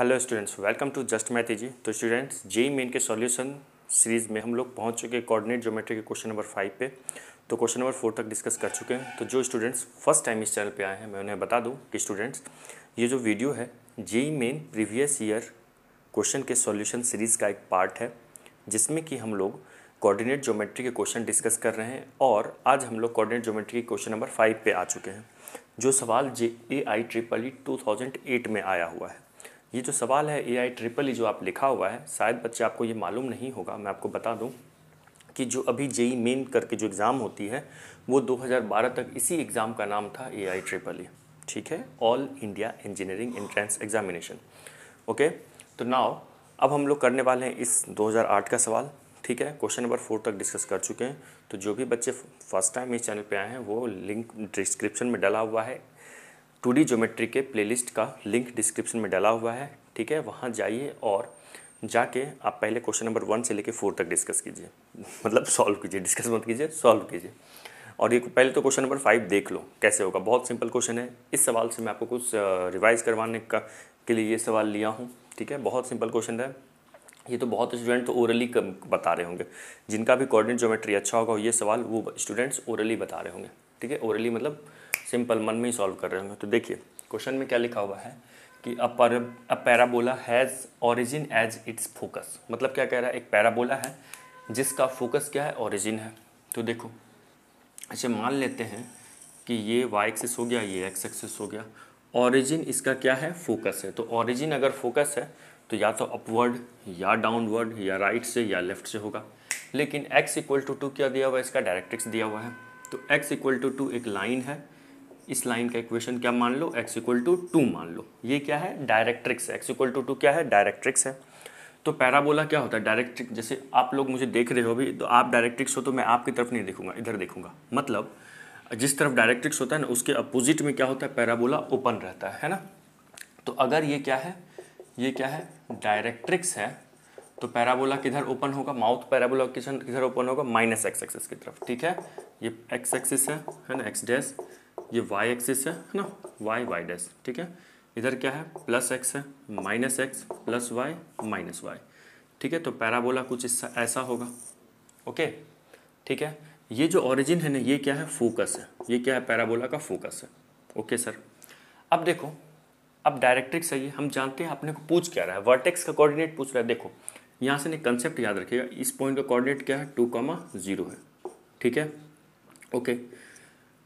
hello students welcome to just मैथी जी तो स्टूडेंट्स जे मेन के सॉल्यूशन सीरीज़ में हम लोग पहुंच चुके हैं कोऑर्डिनेट ज्योमेट्री के क्वेश्चन नंबर फाइव पे तो क्वेश्चन नंबर फोर तक डिस्कस कर चुके हैं तो जो स्टूडेंट्स फर्स्ट टाइम इस चैनल पे आए हैं मैं उन्हें बता दूं कि स्टूडेंट्स ये जो वीडियो है JEE Main previous year question के सॉल्यूशन सीरीज़ का एक पार्ट है जिसमें कि हम लोग कॉर्डिनेट ज्योमेट्री के क्वेश्चन डिस्कस कर रहे हैं और आज हम लोग कॉर्डिनेट ज्योमेट्री के क्वेश्चन नंबर फाइव पे आ चुके हैं जो सवाल J A I triple E two thousand eight में आया हुआ है ये जो सवाल है ए आई ट्रिपल ई जो आप लिखा हुआ है शायद बच्चे आपको ये मालूम नहीं होगा मैं आपको बता दूँ कि जो अभी जेई मेन करके जो एग्ज़ाम होती है वो 2012 तक इसी एग्ज़ाम का नाम था ए आई ट्रिपल ई ठीक है all India engineering entrance examination okay तो नाव अब हम लोग करने वाले हैं इस 2008 का सवाल ठीक है क्वेश्चन नंबर फोर तक डिस्कस कर चुके हैं तो जो भी बच्चे फर्स्ट टाइम इस चैनल पे आए हैं वो लिंक डिस्क्रिप्शन में डला हुआ है टू डी ज्योमेट्री के प्लेलिस्ट का लिंक डिस्क्रिप्शन में डाला हुआ है ठीक है वहाँ जाइए और जाके आप पहले क्वेश्चन नंबर वन से लेकर फोर तक डिस्कस कीजिए मतलब सॉल्व कीजिए डिस्कस मत कीजिए सॉल्व कीजिए और ये पहले तो क्वेश्चन नंबर फाइव देख लो कैसे होगा बहुत सिंपल क्वेश्चन है इस सवाल से मैं आपको कुछ रिवाइज करवाने का के लिए ये सवाल लिया हूँ ठीक है बहुत सिंपल क्वेश्चन है ये तो बहुत स्टूडेंट तो ओरली बता रहे होंगे जिनका भी कोऑर्डिनेट ज्योमेट्री अच्छा होगा ये सवाल वो स्टूडेंट्स ओरली बता रहे होंगे ठीक है ओरली मतलब सिंपल मन में ही सॉल्व कर रहे होंगे तो देखिए क्वेश्चन में क्या लिखा हुआ है कि a parabola has origin as its focus मतलब क्या कह रहा है एक पैराबोला है जिसका फोकस क्या है ऑरिजिन है तो देखो अच्छा मान लेते हैं कि ये वाई एक्सिस हो गया ये एक्स एक्सिस हो गया ऑरिजिन इसका क्या है फोकस है तो ऑरिजिन अगर फोकस है तो या तो अपवर्ड या डाउनवर्ड या राइट से या लेफ्ट से होगा लेकिन x इक्वल टू टू क्या दिया हुआ है इसका डायरेक्ट्रिक्स दिया हुआ है तो x इक्वल टू टू एक लाइन है इस लाइन का इक्वेशन क्या मान लो एक्स इक्वल टू टू मान लो ये क्या है directrix x equal to two क्या है डायरेक्ट्रिक्स है तो पैराबोला क्या होता है डायरेक्ट्रिक जैसे आप लोग मुझे देख रहे हो अभी तो आप डायरेक्ट्रिक्स हो तो मैं आपकी तरफ नहीं देखूंगा इधर देखूंगा मतलब जिस तरफ डायरेक्ट्रिक्स होता है ना उसके अपोजिट में क्या होता है पैराबोला ओपन रहता है है ना तो अगर ये क्या है ये क्या है डायरेक्ट्रिक्स है तो पैराबोला किधर ओपन होगा माउथ पैराबोला किधर ओपन होगा माइनस एक्स एक्सिस की तरफ ठीक है ये एक्स एक्सिस है है ना एक्स डैश ये वाई एक्सिस है ना वाई वाई डैश ठीक है इधर क्या है प्लस एक्स है minus x plus y minus y ठीक है तो पैराबोला कुछ इससे ऐसा होगा ओके ठीक है ये जो ओरिजिन है ना ये क्या है फोकस है ये क्या है पैराबोला का फोकस है ओके सर अब देखो अब डायरेक्ट्रिक सही है हम जानते हैं अपने को पूछ क्या रहा है वर्टेक्स का कोऑर्डिनेट पूछ रहा है देखो यहाँ से नहीं कंसेप्ट याद रखिएगा इस पॉइंट का कोऑर्डिनेट क्या है टू कॉमा जीरो है ठीक है ओके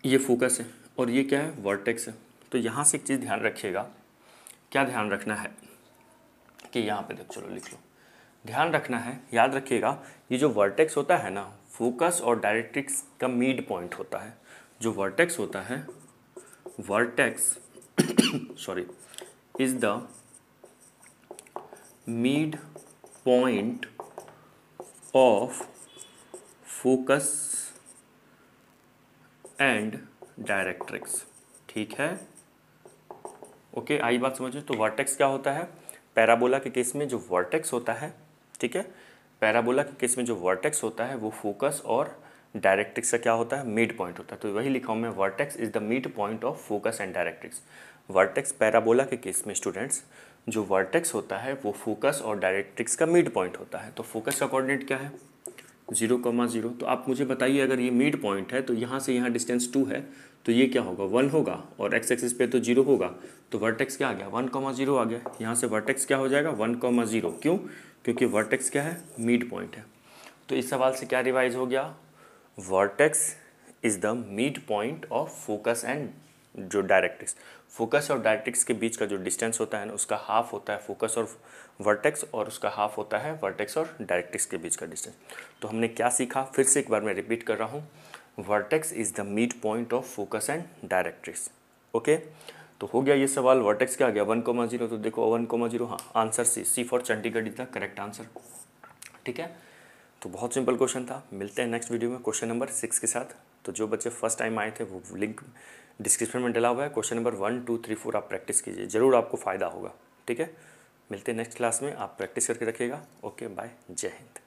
ये फोकस है और ये क्या है वर्टेक्स है तो यहाँ से एक चीज़ ध्यान रखिएगा क्या ध्यान रखना है कि यहाँ पे देख चलो लिख लो ध्यान रखना है याद रखिएगा ये जो वर्टेक्स होता है ना फोकस और डायरेक्ट्रिक्स का मिड पॉइंट होता है जो वर्टेक्स होता है vertex sorry is the mid point of focus and directrix ठीक है ओके आई बात समझ में तो वर्टेक्स क्या होता है पैराबोला के केस में जो वर्टेक्स होता है ठीक है पैराबोला के केस में जो वर्टेक्स होता है वो फोकस और डायरेक्ट्रिक्स का क्या होता है मिड पॉइंट होता है तो वही लिखा हूँ मैं vertex is the mid point of focus and directrix vertex parabola के केस में स्टूडेंट्स जो वर्टेक्स होता है वो फोकस और डायरेक्ट्रिक्स का मिड पॉइंट होता है तो फोकस का कोऑर्डिनेट क्या है जीरो कॉमा जीरो तो आप मुझे बताइए अगर ये मिड पॉइंट है तो यहाँ से यहाँ डिस्टेंस टू है तो ये क्या होगा वन होगा और एक्स एक्सिस पे तो जीरो होगा तो वर्टेक्स क्या आ गया वन कॉमा जीरो आ गया यहाँ से वर्टेक्स क्या हो जाएगा वन कॉमा जीरो क्यों क्योंकि वर्टेक्स क्या है मिड पॉइंट है तो इस सवाल से क्या रिवाइज हो गया vertex is the mid point of focus and जो डायरेक्ट्रिक्स फोकस और डायरेक्ट्रिक्स के बीच का जो डिस्टेंस होता है ना उसका हाफ होता है फोकस और वर्टेक्स और उसका हाफ होता है वर्टेक्स और डायरेक्ट्रिक्स के बीच का डिस्टेंस तो हमने क्या सीखा फिर से एक बार मैं रिपीट कर रहा हूँ vertex is the mid point of focus and directrix okay तो हो गया ये सवाल वर्टेक्स क्या आ गया वन कोमा जीरो तो देखो वन कोमा जीरो हाँ answer C C for Chandigarh is the correct answer ठीक है तो बहुत सिंपल क्वेश्चन था मिलते हैं नेक्स्ट वीडियो में क्वेश्चन नंबर सिक्स के साथ तो जो बच्चे फर्स्ट टाइम आए थे वो लिंक डिस्क्रिप्शन में डला हुआ है question number one two three four आप प्रैक्टिस कीजिए ज़रूर आपको फ़ायदा होगा ठीक है मिलते हैं नेक्स्ट क्लास में आप प्रैक्टिस करके रखिएगा ओके बाय जय हिंद